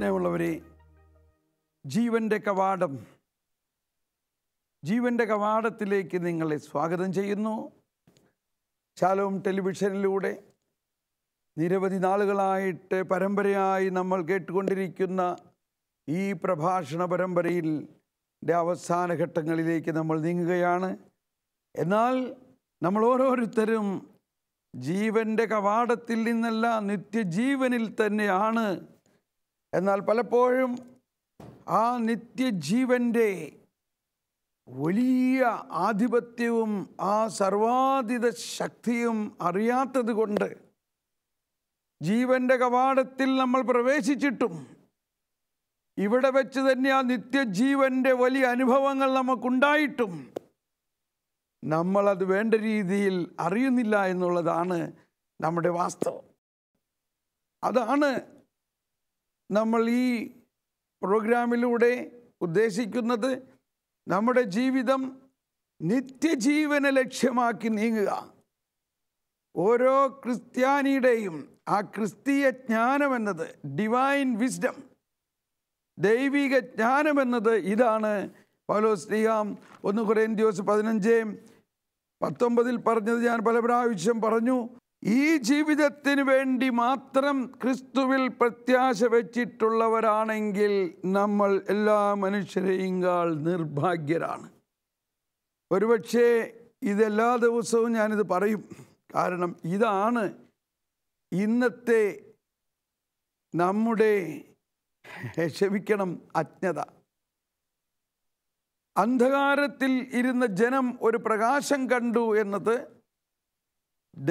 സ്നേഹമുള്ളവരെ ജീവൻ്റെ കവാടം ജീവൻ്റെ കവാടത്തിലേക്ക് നിങ്ങളെ സ്വാഗതം ചെയ്യുന്നു ശാലോം ടെലിവിഷനിലൂടെ നിരവധി നാളുകളായിട്ട് പരമ്പരയായി നമ്മൾ കേട്ടുകൊണ്ടിരിക്കുന്ന ഈ പ്രഭാഷണ പരമ്പരയിൽ അവസാന ഘട്ടങ്ങളിലേക്ക് നമ്മൾ നീങ്ങുകയാണ് എന്നാൽ നമ്മൾ ഓരോരുത്തരും ജീവൻ്റെ കവാടത്തിൽ നിന്നല്ല നിത്യജീവനിൽ തന്നെയാണ് എന്നാൽ പലപ്പോഴും ആ നിത്യജീവൻ്റെ വലിയ ആധിപത്യവും ആ സർവാധിത ശക്തിയും അറിയാത്തത് കൊണ്ട് ജീവൻ്റെ കവാടത്തിൽ നമ്മൾ പ്രവേശിച്ചിട്ടും ഇവിടെ വെച്ച് തന്നെ ആ നിത്യജീവൻ്റെ വലിയ അനുഭവങ്ങൾ നമുക്കുണ്ടായിട്ടും നമ്മളത് വേണ്ട രീതിയിൽ അറിയുന്നില്ല എന്നുള്ളതാണ് നമ്മുടെ വാസ്തവം അതാണ് നമ്മൾ ഈ പ്രോഗ്രാമിലൂടെ ഉദ്ദേശിക്കുന്നത് നമ്മുടെ ജീവിതം നിത്യജീവനെ ലക്ഷ്യമാക്കി നീങ്ങുക ഓരോ ക്രിസ്ത്യാനിയുടെയും ആ ക്രിസ്തീയ ജ്ഞാനം എന്നത് ഡിവൈൻ വിസ്ഡം ദൈവിക ജ്ഞാനം എന്നത് ഇതാണ് പൗലോസ് ശ്രീഹാം ഒന്ന് കുറേ ദിവസം പതിനഞ്ച് പത്തൊമ്പതിൽ പറഞ്ഞത് ഞാൻ പല പ്രാവശ്യം പറഞ്ഞു ഈ ജീവിതത്തിന് വേണ്ടി മാത്രം ക്രിസ്തുവിൽ പ്രത്യാശ വച്ചിട്ടുള്ളവരാണെങ്കിൽ നമ്മൾ എല്ലാ മനുഷ്യരെയും കാൾ നിർഭാഗ്യരാണ് ഒരുപക്ഷേ ഇതെല്ലാ ദിവസവും ഞാനിത് പറയും കാരണം ഇതാണ് ഇന്നത്തെ നമ്മുടെ ക്ഷമിക്കണം അജ്ഞത അന്ധകാരത്തിൽ ഇരുന്ന ജനം ഒരു പ്രകാശം കണ്ടു എന്നത്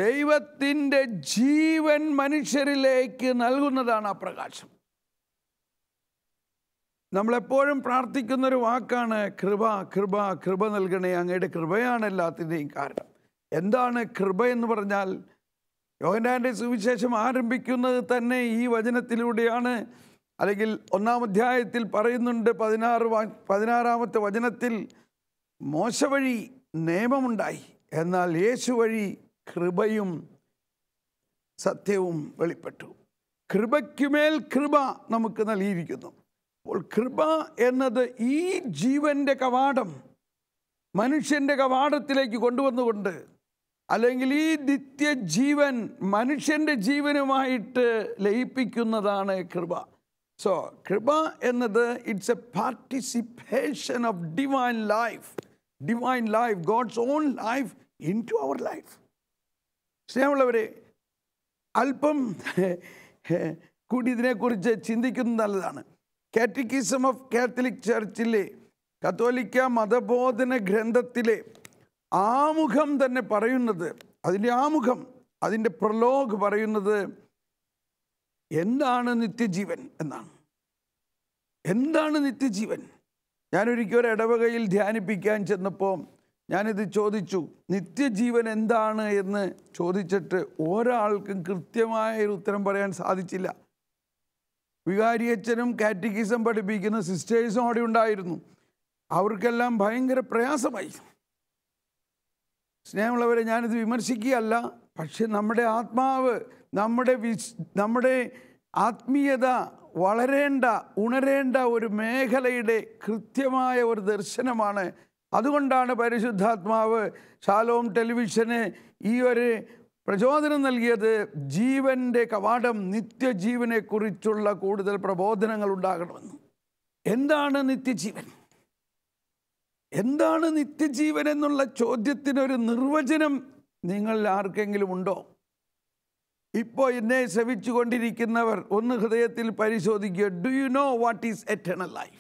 ദൈവത്തിൻ്റെ ജീവൻ മനുഷ്യരിലേക്ക് നൽകുന്നതാണ് ആ പ്രകാശം നമ്മളെപ്പോഴും പ്രാർത്ഥിക്കുന്നൊരു വാക്കാണ് കൃപ കൃപ കൃപ നൽകണേ അങ്ങയുടെ കൃപയാണ് എല്ലാത്തിൻ്റെയും കാരണം എന്താണ് കൃപ എന്ന് പറഞ്ഞാൽ യോഹനാൻ്റെ സുവിശേഷം ആരംഭിക്കുന്നത് തന്നെ ഈ വചനത്തിലൂടെയാണ് അല്ലെങ്കിൽ ഒന്നാം അധ്യായത്തിൽ പറയുന്നുണ്ട് പതിനാറ് പതിനാറാമത്തെ വചനത്തിൽ മോശ വഴി നിയമമുണ്ടായി എന്നാൽ യേശു വഴി കൃപയും സത്യവും വെളിപ്പെട്ടു കൃപയ്ക്കുമേൽ കൃപ നമുക്ക് നൽകിയിരിക്കുന്നു അപ്പോൾ കൃപ എന്നത് ഈ ജീവൻ്റെ കവാടം മനുഷ്യൻ്റെ കവാടത്തിലേക്ക് കൊണ്ടുവന്നുകൊണ്ട് അല്ലെങ്കിൽ ഈ നിത്യജീവൻ മനുഷ്യൻ്റെ ജീവനുമായിട്ട് ലയിപ്പിക്കുന്നതാണ് കൃപ സോ കൃപ എന്നത് it's a participation of divine life divine life God's own life into our life സ്നേഹമുള്ളവരെ അല്പം കൂടി ഇതിനെക്കുറിച്ച് ചിന്തിക്കുന്നത് നല്ലതാണ് കാറ്റിക്കിസം ഓഫ് കാത്തലിക് ചർച്ചിലെ കത്തോലിക്ക മതബോധന ഗ്രന്ഥത്തിലെ ആമുഖം തന്നെ പറയുന്നത് അതിൻ്റെ ആമുഖം അതിൻ്റെ പ്രലോഗ് പറയുന്നത് എന്താണ് നിത്യജീവൻ എന്നാണ് എന്താണ് നിത്യജീവൻ ഞാനൊരിക്കൽ ഒരു ഇടവകയിൽ ധ്യാനിപ്പിക്കാൻ ചെന്നപ്പോൾ ഞാനിത് ചോദിച്ചു നിത്യജീവൻ എന്താണ് എന്ന് ചോദിച്ചിട്ട് ഒരാൾക്കും കൃത്യമായ ഒരു ഉത്തരം പറയാൻ സാധിച്ചില്ല വികാരിയച്ഛനും കാറ്റഗിസം പഠിപ്പിക്കുന്ന സിസ്റ്റേഴ്സും അവിടെ ഉണ്ടായിരുന്നു അവർക്കെല്ലാം ഭയങ്കര പ്രയാസമായി സ്നേഹമുള്ളവരെ ഞാനിത് വിമർശിക്കുകയല്ല പക്ഷെ നമ്മുടെ ആത്മാവ് നമ്മുടെ വിശ് നമ്മുടെ ആത്മീയത വളരേണ്ട ഉണരേണ്ട ഒരു മേഖലയുടെ കൃത്യമായ ഒരു ദർശനമാണ് അതുകൊണ്ടാണ് പരിശുദ്ധാത്മാവ് ശാലോം ടെലിവിഷന് ഈ ഒരു പ്രചോദനം നൽകിയത് ജീവൻ്റെ കവാടം നിത്യജീവനെക്കുറിച്ചുള്ള കൂടുതൽ പ്രബോധനങ്ങൾ ഉണ്ടാകണമെന്ന് എന്താണ് നിത്യജീവൻ എന്താണ് നിത്യജീവൻ എന്നുള്ള ചോദ്യത്തിനൊരു നിർവചനം നിങ്ങൾ ആർക്കെങ്കിലും ഉണ്ടോ ഇപ്പോൾ എന്നെ ശ്രവിച്ചുകൊണ്ടിരിക്കുന്നവർ കൊണ്ടിരിക്കുന്നവർ ഒന്ന് ഹൃദയത്തിൽ പരിശോധിക്കുക do you know what is eternal life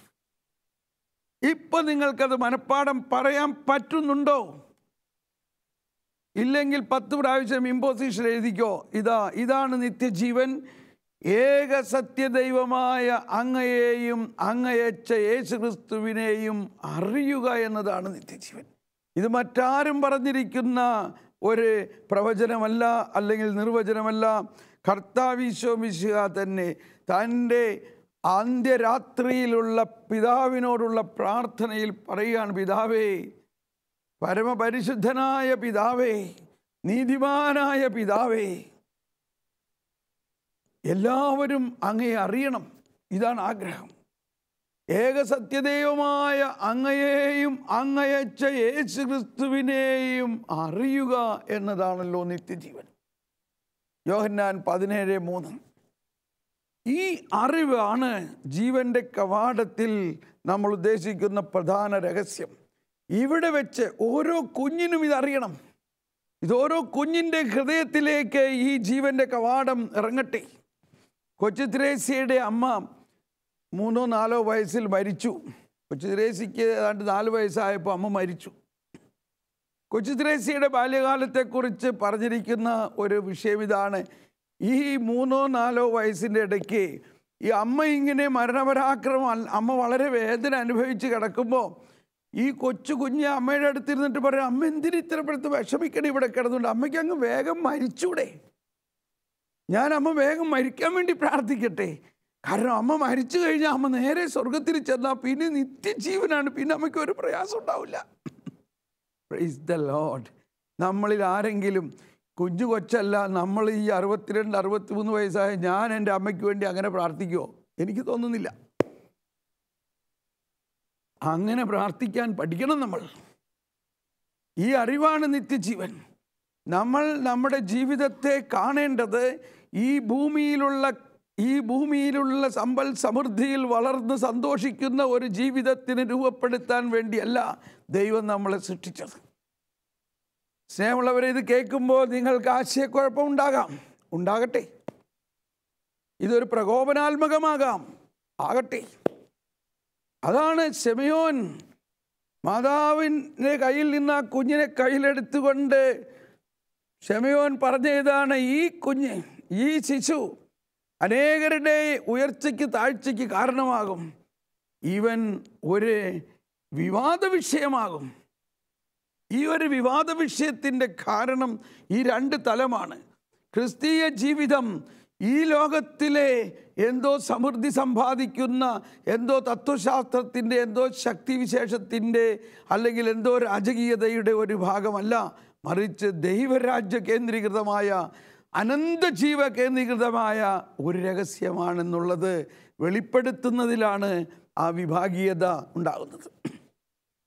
ഇപ്പം നിങ്ങൾക്കത് മനഃപ്പാടം പറയാൻ പറ്റുന്നുണ്ടോ ഇല്ലെങ്കിൽ പത്ത് പ്രാവശ്യം ഇമ്പോസിഷൻ എഴുതിക്കോ ഇതാ ഇതാണ് നിത്യജീവൻ ഏക സത്യദൈവമായ അങ്ങയെയും അങ്ങയച്ച യേശു ക്രിസ്തുവിനെയും അറിയുക എന്നതാണ് നിത്യജീവൻ ഇത് മറ്റാരും പറഞ്ഞിരിക്കുന്ന ഒരു പ്രവചനമല്ല അല്ലെങ്കിൽ നിർവചനമല്ല കർത്താവിശോ തന്നെ തൻ്റെ അന്ത്യരാത്രിയിലുള്ള പിതാവിനോടുള്ള പ്രാർത്ഥനയിൽ പറയുകയാണ് പിതാവേ പരമപരിശുദ്ധനായ പിതാവേ നീതിമാനായ പിതാവേ എല്ലാവരും അങ്ങയെ അറിയണം ഇതാണ് ആഗ്രഹം ഏകസത്യദൈവമായ അങ്ങയെയും അങ്ങയച്ച യേശു ക്രിസ്തുവിനെയും അറിയുക എന്നതാണല്ലോ നിത്യജീവൻ യോഹന്നാൻ പതിനേഴ് മൂന്ന് ഈ അറിവാണ് ജീവൻ്റെ കവാടത്തിൽ നമ്മൾ ഉദ്ദേശിക്കുന്ന പ്രധാന രഹസ്യം ഇവിടെ വെച്ച് ഓരോ കുഞ്ഞിനും ഇതറിയണം ഇതോരോ കുഞ്ഞിൻ്റെ ഹൃദയത്തിലേക്ക് ഈ ജീവൻ്റെ കവാടം ഇറങ്ങട്ടെ കൊച്ചു ത്രേസ്യയുടെ അമ്മ മൂന്നോ നാലോ വയസ്സിൽ മരിച്ചു കൊച്ചു ത്രേസിക്ക് ഏതാണ്ട് നാല് വയസ്സായപ്പോൾ അമ്മ മരിച്ചു കൊച്ചു ത്രേസ്യയുടെ ബാല്യകാലത്തെക്കുറിച്ച് പറഞ്ഞിരിക്കുന്ന ഒരു വിഷയം ഇതാണ് ഈ മൂന്നോ നാലോ വയസ്സിൻ്റെ ഇടയ്ക്ക് ഈ അമ്മ ഇങ്ങനെ മരണപരാക്രമം അമ്മ വളരെ വേദന അനുഭവിച്ച് കിടക്കുമ്പോൾ ഈ കൊച്ചു കുഞ്ഞ് അമ്മയുടെ അടുത്തിരുന്നിട്ട് പറയും അമ്മ എന്തിന് ഇത്തരപ്പെടുത്ത് വിഷമിക്കണം ഇവിടെ കിടന്നുണ്ട് അമ്മയ്ക്ക് അങ്ങ് വേഗം മരിച്ചൂടെ ഞാൻ അമ്മ വേഗം മരിക്കാൻ വേണ്ടി പ്രാർത്ഥിക്കട്ടെ കാരണം അമ്മ മരിച്ചു കഴിഞ്ഞാൽ അമ്മ നേരെ സ്വർഗത്തിൽ ചെന്നാൽ പിന്നെ നിത്യജീവനാണ് പിന്നെ അമ്മയ്ക്ക് ഒരു പ്രയാസം ഉണ്ടാവില്ല പ്രൈസ് ദ ലോഡ് നമ്മളിൽ ആരെങ്കിലും കുഞ്ഞു കൊച്ചല്ല നമ്മൾ ഈ അറുപത്തിരണ്ട് അറുപത്തി മൂന്ന് വയസ്സായ ഞാൻ എൻ്റെ അമ്മയ്ക്ക് വേണ്ടി അങ്ങനെ പ്രാർത്ഥിക്കുമോ എനിക്ക് തോന്നുന്നില്ല അങ്ങനെ പ്രാർത്ഥിക്കാൻ പഠിക്കണം നമ്മൾ ഈ അറിവാണ് നിത്യജീവൻ നമ്മൾ നമ്മുടെ ജീവിതത്തെ കാണേണ്ടത് ഈ ഭൂമിയിലുള്ള ഈ ഭൂമിയിലുള്ള സമ്പൽ സമൃദ്ധിയിൽ വളർന്ന് സന്തോഷിക്കുന്ന ഒരു ജീവിതത്തിന് രൂപപ്പെടുത്താൻ വേണ്ടിയല്ല ദൈവം നമ്മളെ സൃഷ്ടിച്ചത് സ്നേഹമുള്ളവരെ ഇത് കേൾക്കുമ്പോൾ നിങ്ങൾക്ക് ആശയക്കുഴപ്പം ഉണ്ടാകാം ഉണ്ടാകട്ടെ ഇതൊരു പ്രകോപനാത്മകമാകാം ആകട്ടെ അതാണ് സെമിയോൻ മാതാവിൻ്റെ കയ്യിൽ നിന്ന് ആ കുഞ്ഞിനെ കയ്യിലെടുത്തുകൊണ്ട് ഷെമിയോൻ പറഞ്ഞതാണ് ഈ കുഞ്ഞ് ഈ ശിശു അനേകരുടെ ഉയർച്ചയ്ക്ക് താഴ്ചയ്ക്ക് കാരണമാകും ഇവൻ ഒരു വിവാദ വിഷയമാകും ഈ ഒരു വിവാദ വിഷയത്തിൻ്റെ കാരണം ഈ രണ്ട് തലമാണ് ക്രിസ്തീയ ജീവിതം ഈ ലോകത്തിലെ എന്തോ സമൃദ്ധി സമ്പാദിക്കുന്ന എന്തോ തത്വശാസ്ത്രത്തിൻ്റെ എന്തോ ശക്തിവിശേഷത്തിൻ്റെ അല്ലെങ്കിൽ എന്തോ രാജകീയതയുടെ ഒരു ഭാഗമല്ല മറിച്ച് ദൈവരാജ്യ കേന്ദ്രീകൃതമായ അനന്ത ജീവ കേന്ദ്രീകൃതമായ ഒരു രഹസ്യമാണെന്നുള്ളത് വെളിപ്പെടുത്തുന്നതിലാണ് ആ വിഭാഗീയത ഉണ്ടാകുന്നത്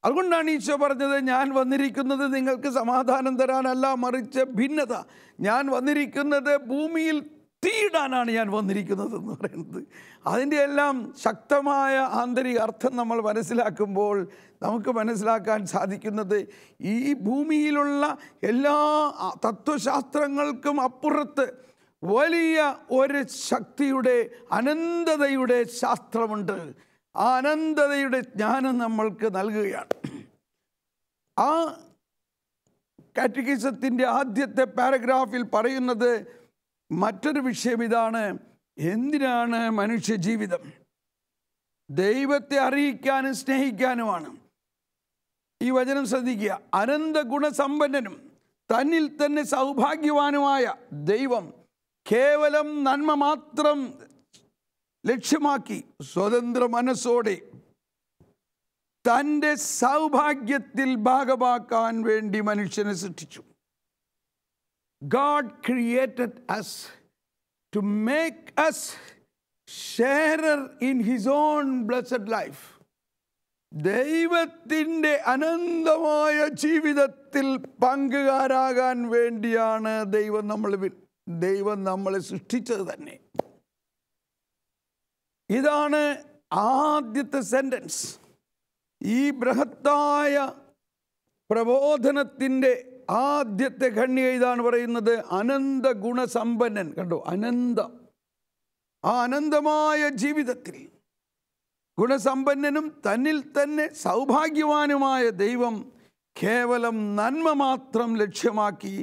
അതുകൊണ്ടാണ് ഈശോ പറഞ്ഞത് ഞാൻ വന്നിരിക്കുന്നത് നിങ്ങൾക്ക് സമാധാനം തരാനല്ല മറിച്ച് ഭിന്നത ഞാൻ വന്നിരിക്കുന്നത് ഭൂമിയിൽ തീയിടാനാണ് ഞാൻ വന്നിരിക്കുന്നത് എന്ന് പറയുന്നത് അതിൻ്റെ എല്ലാം ശക്തമായ ആന്തരിക അർത്ഥം നമ്മൾ മനസ്സിലാക്കുമ്പോൾ നമുക്ക് മനസ്സിലാക്കാൻ സാധിക്കുന്നത് ഈ ഭൂമിയിലുള്ള എല്ലാ തത്വശാസ്ത്രങ്ങൾക്കും അപ്പുറത്ത് വലിയ ഒരു ശക്തിയുടെ അനന്തതയുടെ ശാസ്ത്രമുണ്ട് അനന്തതയുടെ ജ്ഞാനം നമ്മൾക്ക് നൽകുകയാണ് ആ കാറ്റഗിസത്തിൻ്റെ ആദ്യത്തെ പാരഗ്രാഫിൽ പറയുന്നത് മറ്റൊരു വിഷയം ഇതാണ് എന്തിനാണ് മനുഷ്യജീവിതം ദൈവത്തെ അറിയിക്കാനും സ്നേഹിക്കാനുമാണ് ഈ വചനം ശ്രദ്ധിക്കുക അനന്ത ഗുണസമ്പന്നനും തന്നിൽ തന്നെ സൗഭാഗ്യവാനുമായ ദൈവം കേവലം നന്മ മാത്രം ലക്ഷ്യമാക്കി സ്വതന്ത്ര മനസ്സോടെ തൻ്റെ സൗഭാഗ്യത്തിൽ ഭാഗമാക്കാൻ വേണ്ടി മനുഷ്യനെ സൃഷ്ടിച്ചു God created us to make us sharer in his own blessed life ദൈവത്തിൻ്റെ അനന്തമായ ജീവിതത്തിൽ പങ്കുകാരാകാൻ വേണ്ടിയാണ് ദൈവം നമ്മൾ ദൈവം നമ്മളെ സൃഷ്ടിച്ചത് തന്നെ ഇതാണ് ആദ്യത്തെ സെൻറ്റൻസ് ഈ ബൃഹത്തായ പ്രബോധനത്തിൻ്റെ ആദ്യത്തെ ഖണ്ണിക ഇതാണ് പറയുന്നത് അനന്ത ഗുണസമ്പന്നൻ കണ്ടോ അനന്ത ആ അനന്തമായ ജീവിതത്തിൽ ഗുണസമ്പന്നനും തന്നിൽ തന്നെ സൗഭാഗ്യവാനുമായ ദൈവം കേവലം നന്മ മാത്രം ലക്ഷ്യമാക്കി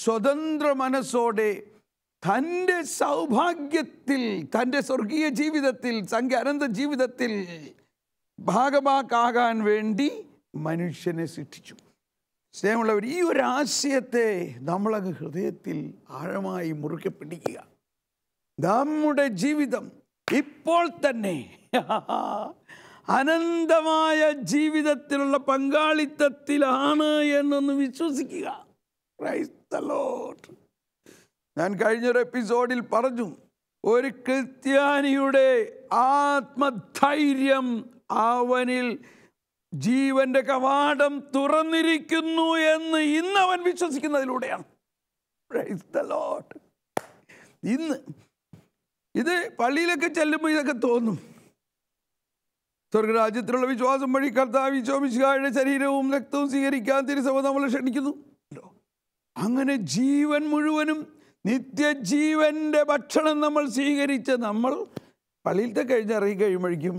സ്വതന്ത്ര മനസ്സോടെ തൻ്റെ സൗഭാഗ്യത്തിൽ തൻ്റെ സ്വർഗീയ ജീവിതത്തിൽ സംഖ്യ അനന്ത ജീവിതത്തിൽ ഭാഗമാക്കാകാൻ വേണ്ടി മനുഷ്യനെ സൃഷ്ടിച്ചു സ്നേഹമുള്ളവർ ഈ ഒരു ആശയത്തെ നമ്മളങ്ങ് ഹൃദയത്തിൽ ആഴമായി മുറുകെ പിടിക്കുക നമ്മുടെ ജീവിതം ഇപ്പോൾ തന്നെ അനന്തമായ ജീവിതത്തിലുള്ള പങ്കാളിത്തത്തിലാണ് എന്നൊന്ന് വിശ്വസിക്കുക ക്രൈസ്തലോട്ട് ഞാൻ കഴിഞ്ഞൊരു എപ്പിസോഡിൽ പറഞ്ഞു ഒരു ക്രിസ്ത്യാനിയുടെ ആത്മധൈര്യം അവനിൽ ജീവന്റെ കവാടം തുറന്നിരിക്കുന്നു എന്ന് ഇന്ന് അവൻ വിശ്വസിക്കുന്നതിലൂടെയാണ് ഇന്ന് ഇത് പള്ളിയിലൊക്കെ ചെല്ലുമ്പോൾ ഇതൊക്കെ തോന്നും സ്വർഗരാജ്യത്തിലുള്ള വിശ്വാസം വഴി കർത്താവ് വിശ്വമിശുകാരുടെ ശരീരവും രക്തവും സ്വീകരിക്കാൻ തിരുസഭ നമ്മളെ ക്ഷണിക്കുന്നു അങ്ങനെ ജീവൻ മുഴുവനും നിത്യജീവൻ്റെ ഭക്ഷണം നമ്മൾ സ്വീകരിച്ച് നമ്മൾ പള്ളിയിലത്തെ ഇറങ്ങി കഴിയുമ്പോഴേക്കും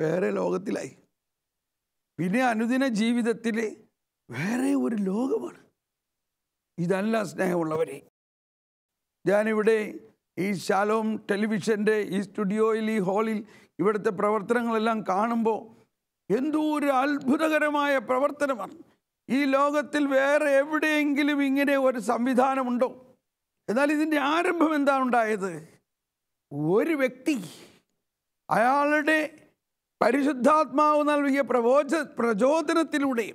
വേറെ ലോകത്തിലായി പിന്നെ അനുദിന ജീവിതത്തിൽ വേറെ ഒരു ലോകമാണ് ഇതല്ല സ്നേഹമുള്ളവരെ ഞാനിവിടെ ഈ ശാലോം ടെലിവിഷൻ്റെ ഈ സ്റ്റുഡിയോയിൽ ഈ ഹാളിൽ ഇവിടുത്തെ പ്രവർത്തനങ്ങളെല്ലാം കാണുമ്പോൾ എന്തോ ഒരു അത്ഭുതകരമായ പ്രവർത്തനമാണ് ഈ ലോകത്തിൽ വേറെ എവിടെയെങ്കിലും ഇങ്ങനെ ഒരു സംവിധാനമുണ്ടോ എന്നാൽ ഇതിൻ്റെ ആരംഭം എന്താ ഉണ്ടായത് ഒരു വ്യക്തി അയാളുടെ പരിശുദ്ധാത്മാവ് നൽകിയ പ്രബോധ പ്രചോദനത്തിലൂടെ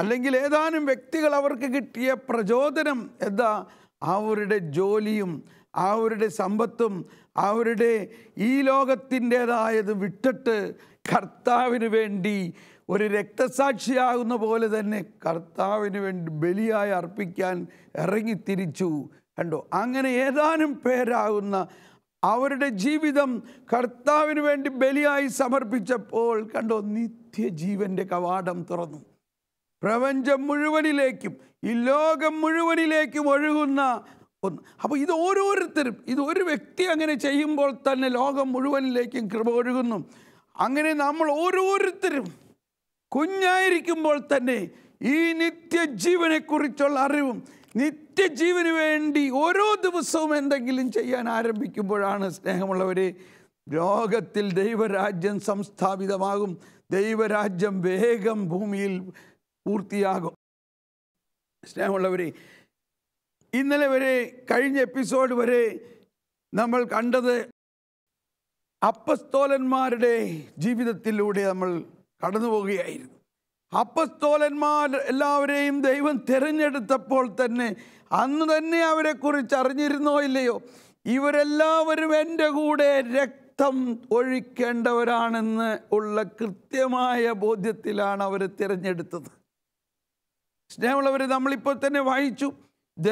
അല്ലെങ്കിൽ ഏതാനും വ്യക്തികൾ അവർക്ക് കിട്ടിയ പ്രചോദനം എന്താ അവരുടെ ജോലിയും അവരുടെ സമ്പത്തും അവരുടെ ഈ ലോകത്തിൻ്റേതായത് വിട്ടിട്ട് കർത്താവിന് വേണ്ടി ഒരു രക്തസാക്ഷിയാകുന്ന പോലെ തന്നെ കർത്താവിന് വേണ്ടി ബലിയായി അർപ്പിക്കാൻ ഇറങ്ങിത്തിരിച്ചു കണ്ടു അങ്ങനെ ഏതാനും പേരാകുന്ന അവരുടെ ജീവിതം കർത്താവിന് വേണ്ടി ബലിയായി സമർപ്പിച്ചപ്പോൾ കണ്ടോ നിത്യജീവൻ്റെ കവാടം തുറന്നു പ്രപഞ്ചം മുഴുവനിലേക്കും ഈ ലോകം മുഴുവനിലേക്കും ഒഴുകുന്ന ഒന്ന് അപ്പോൾ ഇത് ഓരോരുത്തരും ഇത് ഒരു വ്യക്തി അങ്ങനെ ചെയ്യുമ്പോൾ തന്നെ ലോകം മുഴുവനിലേക്കും കൃപ ഒഴുകുന്നു അങ്ങനെ നമ്മൾ ഓരോരുത്തരും കുഞ്ഞായിരിക്കുമ്പോൾ തന്നെ ഈ നിത്യജീവനെക്കുറിച്ചുള്ള അറിവും നിത്യജീവന് വേണ്ടി ഓരോ ദിവസവും എന്തെങ്കിലും ചെയ്യാൻ ആരംഭിക്കുമ്പോഴാണ് സ്നേഹമുള്ളവരെ ലോകത്തിൽ ദൈവരാജ്യം സംസ്ഥാപിതമാകും ദൈവരാജ്യം വേഗം ഭൂമിയിൽ പൂർത്തിയാകും സ്നേഹമുള്ളവരെ ഇന്നലെ വരെ കഴിഞ്ഞ എപ്പിസോഡ് വരെ നമ്മൾ കണ്ടത് അപ്പസ്തോലന്മാരുടെ ജീവിതത്തിലൂടെ നമ്മൾ കടന്നു പോവുകയായിരുന്നു അപ്പസ്തോലന്മാർ എല്ലാവരെയും ദൈവം തിരഞ്ഞെടുത്തപ്പോൾ തന്നെ അന്ന് തന്നെ അവരെക്കുറിച്ച് അറിഞ്ഞിരുന്നോ ഇല്ലയോ ഇവരെല്ലാവരും എൻ്റെ കൂടെ രക്തം ഒഴിക്കേണ്ടവരാണെന്ന് ഉള്ള കൃത്യമായ ബോധ്യത്തിലാണ് അവരെ തിരഞ്ഞെടുത്തത് സ്നേഹമുള്ളവർ നമ്മളിപ്പോൾ തന്നെ വായിച്ചു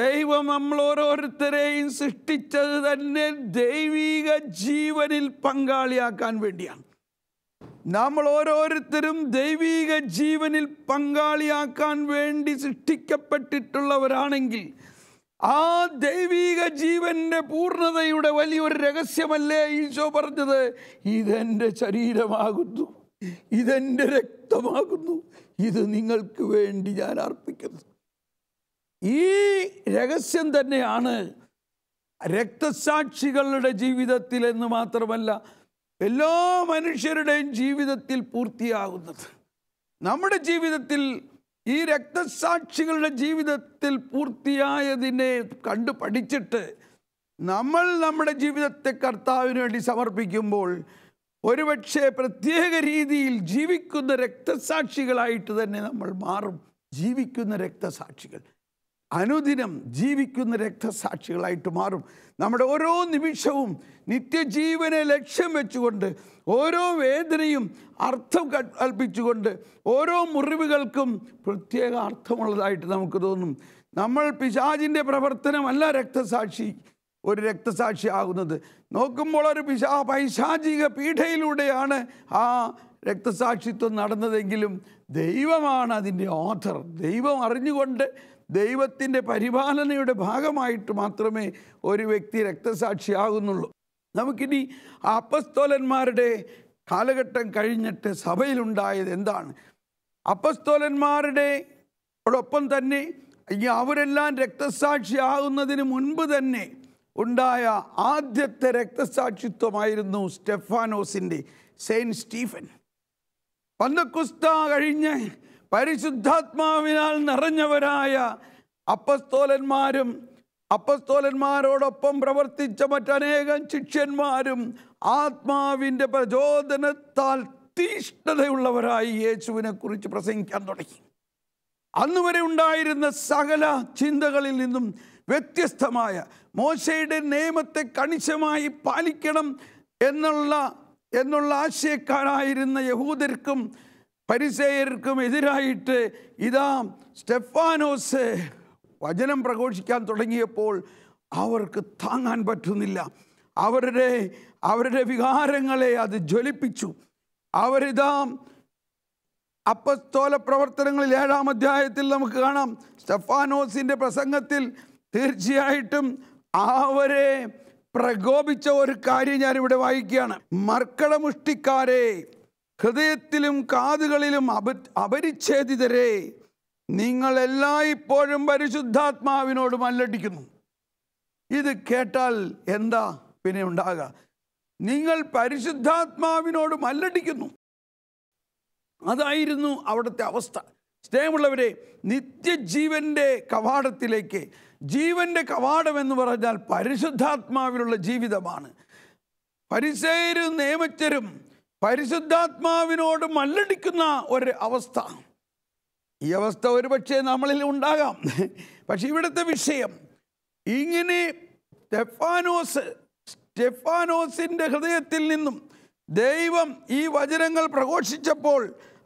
ദൈവം നമ്മൾ ഓരോരുത്തരെയും സൃഷ്ടിച്ചത് തന്നെ ദൈവിക ജീവനിൽ പങ്കാളിയാക്കാൻ വേണ്ടിയാണ് നമ്മൾ ഓരോരുത്തരും ദൈവീക ജീവനിൽ പങ്കാളിയാക്കാൻ വേണ്ടി സൃഷ്ടിക്കപ്പെട്ടിട്ടുള്ളവരാണെങ്കിൽ ആ ദൈവീക ജീവൻ്റെ പൂർണ്ണതയുടെ വലിയൊരു രഹസ്യമല്ലേ ഈശോ പറഞ്ഞത് ഇതെൻ്റെ ശരീരമാകുന്നു ഇതെൻ്റെ രക്തമാകുന്നു ഇത് നിങ്ങൾക്ക് വേണ്ടി ഞാൻ അർപ്പിക്കുന്നു ഈ രഹസ്യം തന്നെയാണ് രക്തസാക്ഷികളുടെ ജീവിതത്തിൽ എന്ന് മാത്രമല്ല എല്ലാ മനുഷ്യരുടെയും ജീവിതത്തിൽ പൂർത്തിയാകുന്നത് നമ്മുടെ ജീവിതത്തിൽ ഈ രക്തസാക്ഷികളുടെ ജീവിതത്തിൽ പൂർത്തിയായതിനെ കണ്ടു പഠിച്ചിട്ട് നമ്മൾ നമ്മുടെ ജീവിതത്തെ കർത്താവിന് വേണ്ടി സമർപ്പിക്കുമ്പോൾ ഒരുപക്ഷെ പ്രത്യേക രീതിയിൽ ജീവിക്കുന്ന രക്തസാക്ഷികളായിട്ട് തന്നെ നമ്മൾ മാറും ജീവിക്കുന്ന രക്തസാക്ഷികൾ അനുദിനം ജീവിക്കുന്ന രക്തസാക്ഷികളായിട്ട് മാറും നമ്മുടെ ഓരോ നിമിഷവും നിത്യജീവനെ ലക്ഷ്യം വെച്ചുകൊണ്ട് ഓരോ വേദനയും അർത്ഥം കൽപ്പിച്ചുകൊണ്ട് ഓരോ മുറിവുകൾക്കും പ്രത്യേക അർത്ഥമുള്ളതായിട്ട് നമുക്ക് തോന്നും നമ്മൾ പിശാചിൻ്റെ പ്രവർത്തനമല്ല രക്തസാക്ഷി ഒരു രക്തസാക്ഷി ആകുന്നത് നോക്കുമ്പോൾ ഒരു പിശാ പൈശാചിക പീഠയിലൂടെയാണ് ആ രക്തസാക്ഷിത്വം നടന്നതെങ്കിലും ദൈവമാണ് അതിൻ്റെ ഓഥർ ദൈവം അറിഞ്ഞുകൊണ്ട് ദൈവത്തിൻ്റെ പരിപാലനയുടെ ഭാഗമായിട്ട് മാത്രമേ ഒരു വ്യക്തി രക്തസാക്ഷിയാകുന്നുള്ളൂ നമുക്കിനി അപ്പസ്തോലന്മാരുടെ കാലഘട്ടം കഴിഞ്ഞിട്ട് സഭയിലുണ്ടായത് എന്താണ് അപ്പസ്തോലന്മാരുടെ ഒപ്പം തന്നെ അവരെല്ലാം രക്തസാക്ഷിയാകുന്നതിന് മുൻപ് തന്നെ ഉണ്ടായ ആദ്യത്തെ രക്തസാക്ഷിത്വമായിരുന്നു സ്റ്റെഫാനോസിൻ്റെ സെയിൻറ്റ് സ്റ്റീഫൻ പന്തക്കുസ്ത കഴിഞ്ഞ് പരിശുദ്ധാത്മാവിനാൽ നിറഞ്ഞവരായ അപ്പസ്തോലന്മാരും അപ്പസ്തോലന്മാരോടൊപ്പം പ്രവർത്തിച്ച മറ്റനേകം ശിഷ്യന്മാരും ആത്മാവിൻ്റെ പ്രചോദനത്താൽ തീഷ്ണതയുള്ളവരായി യേശുവിനെ കുറിച്ച് പ്രസംഗിക്കാൻ തുടങ്ങി അന്നുവരെ ഉണ്ടായിരുന്ന സകല ചിന്തകളിൽ നിന്നും വ്യത്യസ്തമായ മോശയുടെ നിയമത്തെ കണിശമായി പാലിക്കണം എന്നുള്ള എന്നുള്ള ആശയക്കാരായിരുന്ന യഹൂദർക്കും പരിസേയർക്കും എതിരായിട്ട് ഇതാ സ്റ്റെഫാനോസ് വചനം പ്രഘോഷിക്കാൻ തുടങ്ങിയപ്പോൾ അവർക്ക് താങ്ങാൻ പറ്റുന്നില്ല അവരുടെ അവരുടെ വികാരങ്ങളെ അത് ജ്വലിപ്പിച്ചു അവരിതാ അപ്പസ്തോല പ്രവർത്തനങ്ങളിൽ ഏഴാം അധ്യായത്തിൽ നമുക്ക് കാണാം സ്റ്റെഫാനോസിൻ്റെ പ്രസംഗത്തിൽ തീർച്ചയായിട്ടും അവരെ പ്രകോപിച്ച ഒരു കാര്യം ഞാനിവിടെ വായിക്കുകയാണ് മർക്കടമുഷ്ടിക്കാരെ ഹൃദയത്തിലും കാതുകളിലും അപ അപരിച്ഛേദിതരെ നിങ്ങളെല്ലാ ഇപ്പോഴും പരിശുദ്ധാത്മാവിനോട് മല്ലടിക്കുന്നു ഇത് കേട്ടാൽ എന്താ പിന്നെ ഉണ്ടാകുക നിങ്ങൾ പരിശുദ്ധാത്മാവിനോട് മല്ലടിക്കുന്നു അതായിരുന്നു അവിടുത്തെ അവസ്ഥ സ്നേഹമുള്ളവരെ നിത്യജീവൻ്റെ കവാടത്തിലേക്ക് ജീവൻ്റെ കവാടം എന്ന് പറഞ്ഞാൽ പരിശുദ്ധാത്മാവിലുള്ള ജീവിതമാണ് പരിസേരും നിയമച്ചരും പരിശുദ്ധാത്മാവിനോട് മല്ലടിക്കുന്ന ഒരു അവസ്ഥ ഈ അവസ്ഥ ഒരുപക്ഷെ നമ്മളിൽ ഉണ്ടാകാം പക്ഷെ ഇവിടുത്തെ വിഷയം ഇങ്ങനെ സ്റ്റെഫാനോസ് സ്റ്റെഫാനോസിൻ്റെ ഹൃദയത്തിൽ നിന്നും ദൈവം ഈ വചനങ്ങൾ പ്രഘോഷിച്ചപ്പോൾ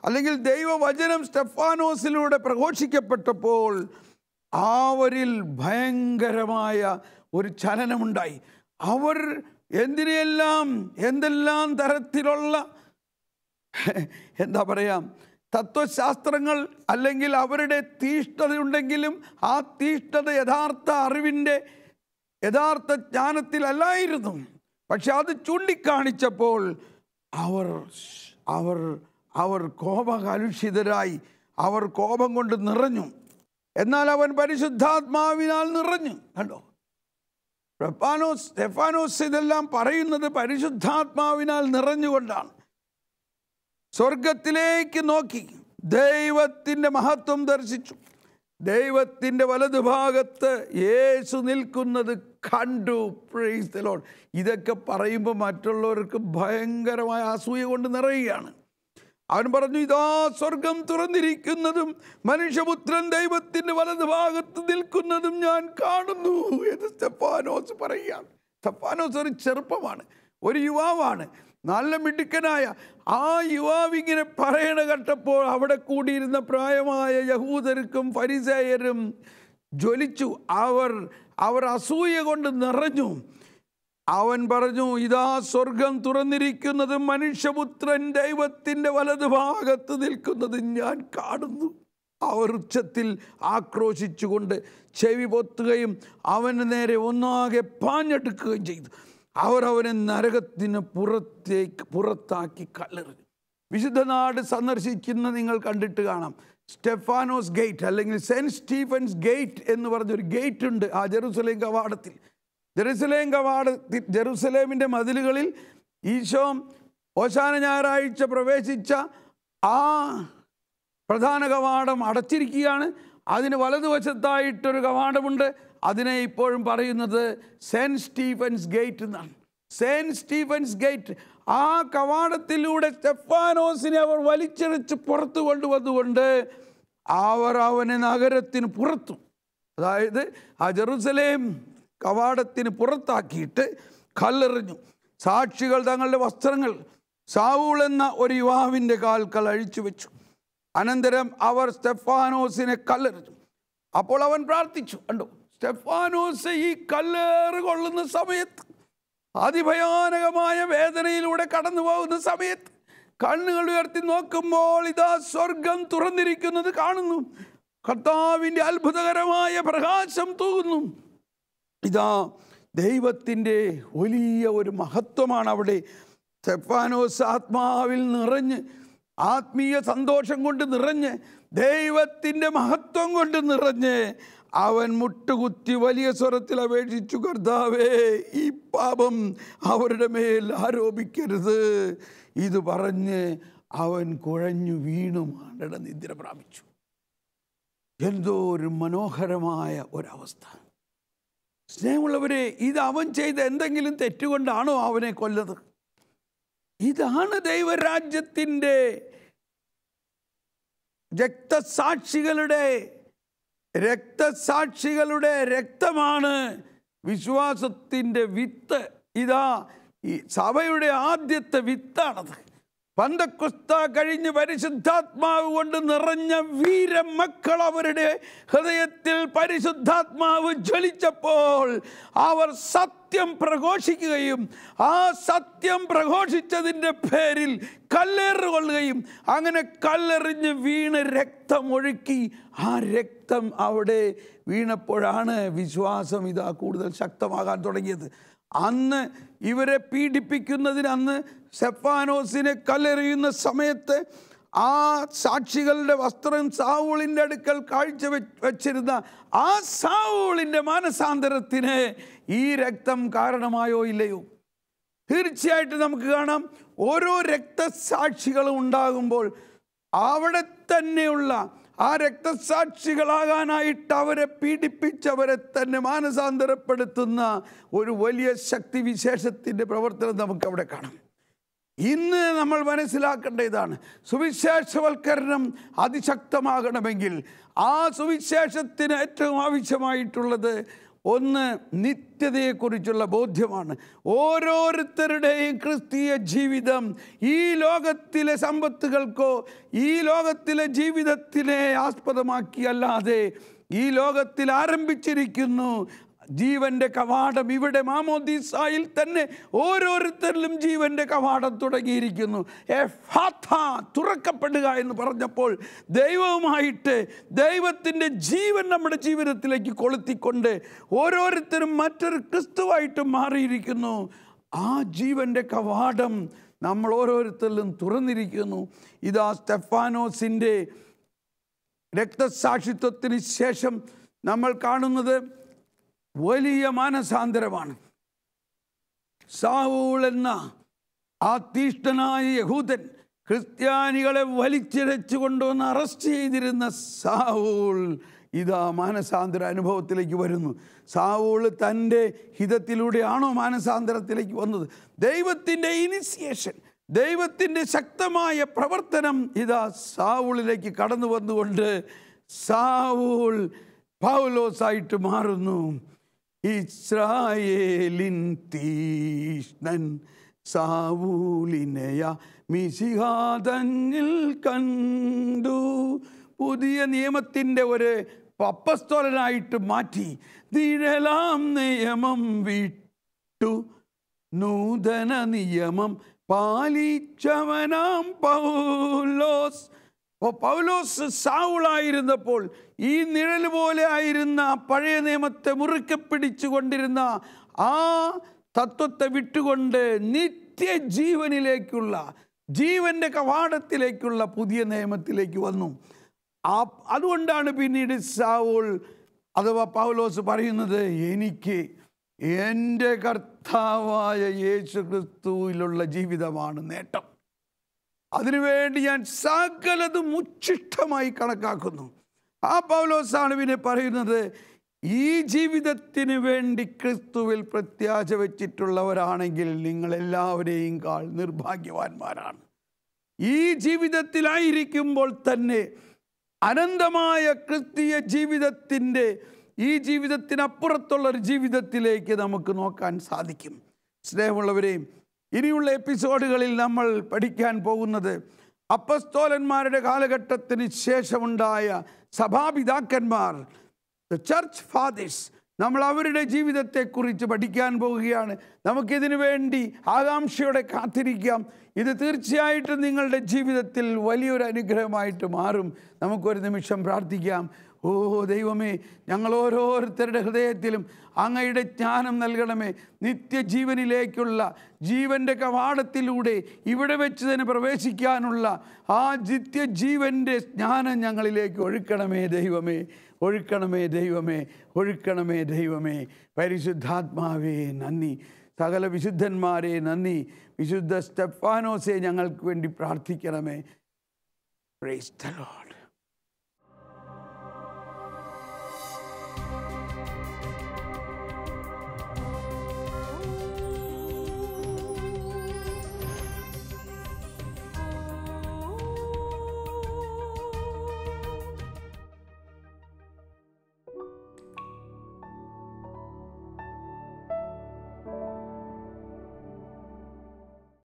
അല്ലെങ്കിൽ ദൈവവചനം സ്റ്റെഫാനോസിലൂടെ പ്രഘോഷിക്കപ്പെട്ടപ്പോൾ അവരിൽ ഭയങ്കരമായ ഒരു ചലനമുണ്ടായി അവർ എന്തിനെയെല്ലാം എന്തെല്ലാം തരത്തിലുള്ള എന്താ പറയാം തത്വശാസ്ത്രങ്ങൾ അല്ലെങ്കിൽ അവരുടെ തീഷ്ണതയുണ്ടെങ്കിലും ആ തീഷ്ണത യഥാർത്ഥ അറിവിൻ്റെ യഥാർത്ഥ ജ്ഞാനത്തിലല്ലായിരുന്നു പക്ഷെ അത് ചൂണ്ടിക്കാണിച്ചപ്പോൾ അവർ അവർ അവർ കോപകലുഷിതരായി അവർ കോപം കൊണ്ട് നിറഞ്ഞു എന്നാൽ അവൻ പരിശുദ്ധാത്മാവിനാൽ നിറഞ്ഞു കണ്ടോ റപ്പാനോസ് സ്റ്റെഫാനോസ് ഇതെല്ലാം പറയുന്നത് പരിശുദ്ധാത്മാവിനാൽ നിറഞ്ഞുകൊണ്ടാണ് സ്വർഗത്തിലേക്ക് നോക്കി ദൈവത്തിൻ്റെ മഹത്വം ദർശിച്ചു ദൈവത്തിൻ്റെ വലതുഭാഗത്ത് യേശു നിൽക്കുന്നത് കണ്ടു പ്രൈസ് ദ ലോഡ് ഇതൊക്കെ പറയുമ്പോൾ മറ്റുള്ളവർക്ക് ഭയങ്കരമായ അസൂയ കൊണ്ട് നിറയുകയാണ് അവൻ പറഞ്ഞു ഇതാ സ്വർഗം തുറന്നിരിക്കുന്നതും മനുഷ്യപുത്രൻ ദൈവത്തിൻ്റെ ഭാഗത്ത് നിൽക്കുന്നതും ഞാൻ കാണുന്നു എന്ന് സ്റ്റെഫാനോസ് പറയുകയാണ് സ്റ്റെഫാനോസ് ഒരു ചെറുപ്പമാണ് ഒരു യുവാവാണ് നല്ല മിടുക്കനായ ആ യുവാവ് ഇങ്ങനെ പറയണ കട്ടപ്പോൾ അവിടെ കൂടിയിരുന്ന പ്രായമായ യഹൂദർക്കും ഫരിസേയരും ജ്വലിച്ചു അവർ അവർ അസൂയ കൊണ്ട് നിറഞ്ഞു അവൻ പറഞ്ഞു ഇതാ സ്വർഗം തുറന്നിരിക്കുന്നത് മനുഷ്യപുത്രൻ ദൈവത്തിൻ്റെ ഭാഗത്ത് നിൽക്കുന്നത് ഞാൻ കാണുന്നു അവർ ഉച്ചത്തിൽ ആക്രോശിച്ചുകൊണ്ട് ചെവി പൊത്തുകയും അവന് നേരെ ഒന്നാകെ പാഞ്ഞെടുക്കുകയും ചെയ്തു അവർ അവനെ നരകത്തിന് പുറത്തേക്ക് പുറത്താക്കി കല്ലെറിഞ്ഞു വിശുദ്ധനാട് സന്ദർശിക്കുന്ന നിങ്ങൾ കണ്ടിട്ട് കാണാം സ്റ്റെഫാനോസ് ഗേറ്റ് അല്ലെങ്കിൽ സെൻറ്റ് സ്റ്റീഫൻസ് ഗേറ്റ് എന്ന് പറഞ്ഞൊരു ഗേറ്റ് ഉണ്ട് ആ ജെറുസലേം കവാടത്തിൽ ജെറുസലേം കവാട് ജെറുസലേമിൻ്റെ മതിലുകളിൽ ഈശോ ഓശാന ഞായറാഴ്ച പ്രവേശിച്ച ആ പ്രധാന കവാടം അടച്ചിരിക്കുകയാണ് അതിന് വലതുവശത്തായിട്ടൊരു കവാടമുണ്ട് അതിനെ ഇപ്പോഴും പറയുന്നത് സെൻറ്റ് സ്റ്റീഫൻസ് ഗേറ്റ് എന്നാണ് സെൻറ്റ് സ്റ്റീഫൻസ് ഗേറ്റ് ആ കവാടത്തിലൂടെ സ്റ്റെഫാനോസിനെ അവർ വലിച്ചെറിച്ച് പുറത്തു കൊണ്ടുവന്നുകൊണ്ട് അവർ അവനെ നഗരത്തിന് പുറത്തു അതായത് ആ ജെറുസലേം കവാടത്തിന് പുറത്താക്കിയിട്ട് കല്ലെറിഞ്ഞു സാക്ഷികൾ തങ്ങളുടെ വസ്ത്രങ്ങൾ സാവൂൾ എന്ന ഒരു യുവാവിൻ്റെ കാൽ അഴിച്ചു വെച്ചു അനന്തരം അവർ സ്റ്റെഫാനോസിനെ കല്ലെറിഞ്ഞു അപ്പോൾ അവൻ പ്രാർത്ഥിച്ചു കണ്ടോ സ്റ്റെഫാനോസ് ഈ കല്ലേറുകൊള്ളുന്ന കൊള്ളുന്ന സമയത്ത് അതിഭയാനകമായ വേദനയിലൂടെ കടന്നു പോകുന്ന സമയത്ത് കണ്ണുകൾ ഉയർത്തി നോക്കുമ്പോൾ ഇതാ സ്വർഗം തുറന്നിരിക്കുന്നത് കാണുന്നു കർത്താവിൻ്റെ അത്ഭുതകരമായ പ്രകാശം തൂകുന്നു ഇതാ ദൈവത്തിൻ്റെ വലിയ ഒരു മഹത്വമാണ് അവിടെ സെഫാനോസ് ആത്മാവിൽ നിറഞ്ഞ് ആത്മീയ സന്തോഷം കൊണ്ട് നിറഞ്ഞ് ദൈവത്തിൻ്റെ മഹത്വം കൊണ്ട് നിറഞ്ഞ് അവൻ മുട്ടുകുത്തി വലിയ സ്വരത്തിൽ അപേക്ഷിച്ചു കർത്താവേ ഈ പാപം അവരുടെ മേൽ ആരോപിക്കരുത് ഇത് പറഞ്ഞ് അവൻ കുഴഞ്ഞു വീണു മാണ്ടട നിദ്ര പ്രാപിച്ചു എന്തോ ഒരു മനോഹരമായ ഒരവസ്ഥ സ്നേഹമുള്ളവരെ ഇത് അവൻ ചെയ്ത എന്തെങ്കിലും തെറ്റുകൊണ്ടാണോ അവനെ കൊല്ലത് ഇതാണ് ദൈവരാജ്യത്തിൻ്റെ രക്തസാക്ഷികളുടെ രക്തസാക്ഷികളുടെ രക്തമാണ് വിശ്വാസത്തിൻ്റെ വിത്ത് ഇതാ ഈ സഭയുടെ ആദ്യത്തെ വിത്താണത് പന്തക്കുസ്ത കഴിഞ്ഞ് പരിശുദ്ധാത്മാവ് കൊണ്ട് നിറഞ്ഞ മക്കൾ അവരുടെ ഹൃദയത്തിൽ പരിശുദ്ധാത്മാവ് ജ്വലിച്ചപ്പോൾ അവർ സത്യം പ്രഘോഷിക്കുകയും ആ സത്യം പ്രഘോഷിച്ചതിൻ്റെ പേരിൽ കല്ലേറ് കൊള്ളുകയും അങ്ങനെ കല്ലെറിഞ്ഞ് വീണ് രക്തം ഒഴുക്കി ആ രക്തം അവിടെ വീണപ്പോഴാണ് വിശ്വാസം ഇതാ കൂടുതൽ ശക്തമാകാൻ തുടങ്ങിയത് അന്ന് ഇവരെ പീഡിപ്പിക്കുന്നതിന് അന്ന് സെഫാനോസിനെ കല്ലെറിയുന്ന സമയത്ത് ആ സാക്ഷികളുടെ വസ്ത്രം സാവൂളിൻ്റെ അടുക്കൽ കാഴ്ച വെച്ചിരുന്ന ആ സാവൂളിൻ്റെ മാനസാന്തരത്തിന് ഈ രക്തം കാരണമായോ ഇല്ലയോ തീർച്ചയായിട്ടും നമുക്ക് കാണാം ഓരോ രക്തസാക്ഷികളും ഉണ്ടാകുമ്പോൾ അവിടെ തന്നെയുള്ള ആ രക്തസാക്ഷികളാകാനായിട്ട് അവരെ പീഡിപ്പിച്ചവരെ തന്നെ മാനസാന്തരപ്പെടുത്തുന്ന ഒരു വലിയ വിശേഷത്തിൻ്റെ പ്രവർത്തനം നമുക്കവിടെ കാണാം ഇന്ന് നമ്മൾ മനസ്സിലാക്കേണ്ട ഇതാണ് സുവിശേഷവൽക്കരണം അതിശക്തമാകണമെങ്കിൽ ആ സുവിശേഷത്തിന് ഏറ്റവും ആവശ്യമായിട്ടുള്ളത് ഒന്ന് നിത്യതയെക്കുറിച്ചുള്ള ബോധ്യമാണ് ഓരോരുത്തരുടെയും ക്രിസ്തീയ ജീവിതം ഈ ലോകത്തിലെ സമ്പത്തുകൾക്കോ ഈ ലോകത്തിലെ ജീവിതത്തിനെ ആസ്പദമാക്കിയല്ലാതെ ഈ ലോകത്തിൽ ആരംഭിച്ചിരിക്കുന്നു ജീവന്റെ കവാടം ഇവിടെ മാമോദീസായിൽ തന്നെ ഓരോരുത്തരിലും ജീവന്റെ കവാടം തുടങ്ങിയിരിക്കുന്നു തുറക്കപ്പെടുക എന്ന് പറഞ്ഞപ്പോൾ ദൈവവുമായിട്ട് ദൈവത്തിൻ്റെ ജീവൻ നമ്മുടെ ജീവിതത്തിലേക്ക് കൊളുത്തിക്കൊണ്ട് ഓരോരുത്തരും മറ്റൊരു ക്രിസ്തുവായിട്ട് മാറിയിരിക്കുന്നു ആ ജീവന്റെ കവാടം നമ്മൾ ഓരോരുത്തരിലും തുറന്നിരിക്കുന്നു ഇതാ സ്റ്റെഫാനോസിൻ്റെ രക്തസാക്ഷിത്വത്തിന് ശേഷം നമ്മൾ കാണുന്നത് വലിയ മാനസാന്തരമാണ് സാവൂൾ എന്ന ആ യഹൂദൻ ക്രിസ്ത്യാനികളെ വലിച്ചിരച്ചു കൊണ്ടുവന്ന് അറസ്റ്റ് ചെയ്തിരുന്ന സാവൂൾ ഇതാ മാനസാന്തര അനുഭവത്തിലേക്ക് വരുന്നു സാവൂൾ തൻ്റെ ഹിതത്തിലൂടെയാണോ മാനസാന്തരത്തിലേക്ക് വന്നത് ദൈവത്തിൻ്റെ ഇനിസിയേഷൻ ദൈവത്തിൻ്റെ ശക്തമായ പ്രവർത്തനം ഇതാ സാവൂളിലേക്ക് കടന്നു വന്നുകൊണ്ട് സാവൂൾ പൗലോസായിട്ട് മാറുന്നു ഇസ്രായേലിൻ തീഷ്ണൻ സാവൂലിനെയ മിശിഹാതങ്ങിൽ കണ്ടു പുതിയ നിയമത്തിൻ്റെ ഒരു പപ്പസ്തോലനായിട്ട് മാറ്റി നിഴലാം നിയമം വിട്ടു നൂതന നിയമം പാലിച്ചവനാം പൗലോസ് അപ്പോൾ പൗലോസ് സാവുളായിരുന്നപ്പോൾ ഈ നിഴൽ പോലെ ആയിരുന്ന പഴയ നിയമത്തെ മുറുക്കെ പിടിച്ചു കൊണ്ടിരുന്ന ആ തത്വത്തെ വിട്ടുകൊണ്ട് നിത്യജീവനിലേക്കുള്ള ജീവൻ്റെ കവാടത്തിലേക്കുള്ള പുതിയ നിയമത്തിലേക്ക് വന്നു ആ അതുകൊണ്ടാണ് പിന്നീട് സാവുൾ അഥവാ പൗലോസ് പറയുന്നത് എനിക്ക് എൻ്റെ കർത്താവായ യേശു ക്രിസ്തുവിലുള്ള ജീവിതമാണ് നേട്ടം അതിനുവേണ്ടി ഞാൻ സകലതും ഉച്ഛിഷ്ടമായി കണക്കാക്കുന്നു ആ പൗലോസാണുവിനെ പറയുന്നത് ഈ ജീവിതത്തിന് വേണ്ടി ക്രിസ്തുവിൽ പ്രത്യാശ വെച്ചിട്ടുള്ളവരാണെങ്കിൽ നിങ്ങളെല്ലാവരെയും കാൾ നിർഭാഗ്യവാന്മാരാണ് ഈ ജീവിതത്തിലായിരിക്കുമ്പോൾ തന്നെ അനന്തമായ ക്രിസ്തീയ ജീവിതത്തിൻ്റെ ഈ ജീവിതത്തിനപ്പുറത്തുള്ള ഒരു ജീവിതത്തിലേക്ക് നമുക്ക് നോക്കാൻ സാധിക്കും സ്നേഹമുള്ളവരെയും ഇനിയുള്ള എപ്പിസോഡുകളിൽ നമ്മൾ പഠിക്കാൻ പോകുന്നത് അപ്പസ്തോലന്മാരുടെ കാലഘട്ടത്തിന് ശേഷമുണ്ടായ സഭാപിതാക്കന്മാർ ദ ചർച്ച് ഫാദേഴ്സ് നമ്മൾ അവരുടെ ജീവിതത്തെക്കുറിച്ച് പഠിക്കാൻ പോവുകയാണ് നമുക്കിതിനു വേണ്ടി ആകാംക്ഷയോടെ കാത്തിരിക്കാം ഇത് തീർച്ചയായിട്ടും നിങ്ങളുടെ ജീവിതത്തിൽ വലിയൊരു അനുഗ്രഹമായിട്ട് മാറും നമുക്കൊരു നിമിഷം പ്രാർത്ഥിക്കാം ഓ ദൈവമേ ഞങ്ങൾ ഓരോരുത്തരുടെ ഹൃദയത്തിലും അങ്ങയുടെ ജ്ഞാനം നൽകണമേ നിത്യജീവനിലേക്കുള്ള ജീവൻ്റെ കവാടത്തിലൂടെ ഇവിടെ വെച്ച് തന്നെ പ്രവേശിക്കാനുള്ള ആ നിത്യജീവൻ്റെ ജ്ഞാനം ഞങ്ങളിലേക്ക് ഒഴുക്കണമേ ദൈവമേ ഒഴുക്കണമേ ദൈവമേ ഒഴുക്കണമേ ദൈവമേ പരിശുദ്ധാത്മാവേ നന്ദി സകല വിശുദ്ധന്മാരെ നന്ദി വിശുദ്ധ സ്റ്റെഫാനോസെ ഞങ്ങൾക്ക് വേണ്ടി പ്രാർത്ഥിക്കണമേ പ്രൈസ് ലോർഡ്